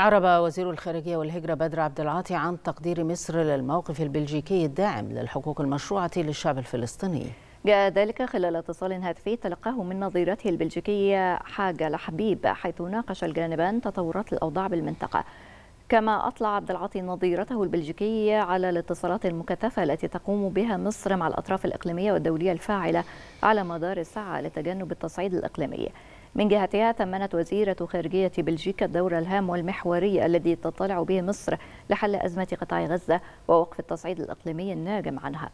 أعرب وزير الخارجية والهجرة بدر عبد العاطي عن تقدير مصر للموقف البلجيكي الداعم للحقوق المشروعة للشعب الفلسطيني جاء ذلك خلال اتصال هاتفي تلقاه من نظيرته البلجيكية حاجة لحبيب حيث ناقش الجانبان تطورات الأوضاع بالمنطقة كما أطلع عبد العاطي نظيرته البلجيكية على الاتصالات المكثفة التي تقوم بها مصر مع الأطراف الإقليمية والدولية الفاعلة على مدار الساعة لتجنب التصعيد الإقليمي من جهتها ثمنت وزيرة خارجية بلجيكا الدور الهام والمحوري الذي تطلع به مصر لحل أزمة قطاع غزة ووقف التصعيد الإقليمي الناجم عنها